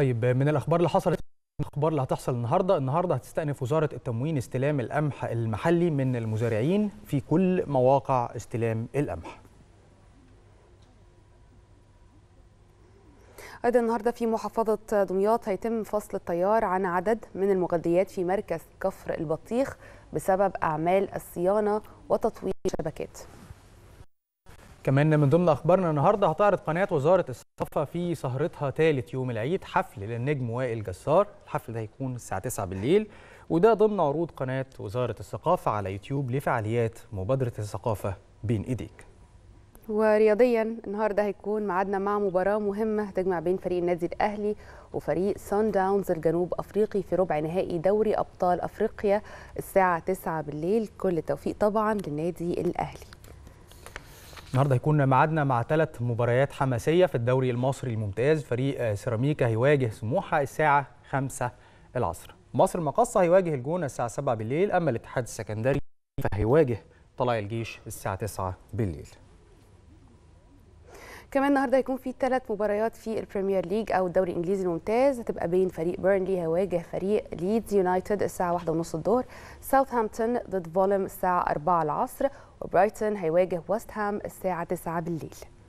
طيب من الاخبار اللي حصلت الاخبار اللي هتحصل النهارده النهارده هتستأنف وزاره التموين استلام القمح المحلي من المزارعين في كل مواقع استلام القمح أيضا النهاردة في محافظة دمياط هيتم فصل التيار عن عدد من المغذيات في مركز كفر البطيخ بسبب أعمال الصيانة وتطوير الشبكات كمان من ضمن اخبارنا النهارده هتعرض قناه وزاره الثقافه في سهرتها ثالث يوم العيد حفل للنجم وائل جسار الحفل ده هيكون الساعه 9 بالليل وده ضمن عروض قناه وزاره الثقافه على يوتيوب لفعاليات مبادره الثقافه بين ايديك ورياضيا النهارده هيكون معادنا مع مباراه مهمه تجمع بين فريق النادي الاهلي وفريق سان داونز الجنوب افريقي في ربع نهائي دوري ابطال افريقيا الساعه 9 بالليل كل التوفيق طبعا للنادي الاهلي النهارده هيكون معادنا مع ثلاث مباريات حماسيه في الدوري المصري الممتاز فريق سيراميكا هيواجه سموحه الساعه 5 العصر مصر المقصه هيواجه الجونه الساعه 7 بالليل اما الاتحاد السكندري فهيواجه طلائع الجيش الساعه 9 بالليل كمان النهارده هيكون في ثلاث مباريات في البريمير ليج او الدوري الانجليزي الممتاز هتبقى بين فريق بيرنلي هيواجه فريق ليدز يونايتد الساعه 1:30 الظهر ساوثهامبتون ضد فولم الساعه 4 العصر وبرايتون هيواجه ويست هام الساعه 9 بالليل